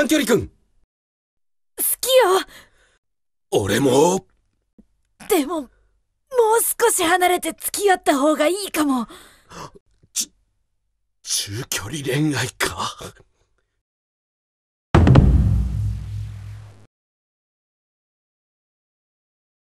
短距離くん好きよ俺もでも、もう少し離れて付き合った方がいいかも。ち、中距離恋愛か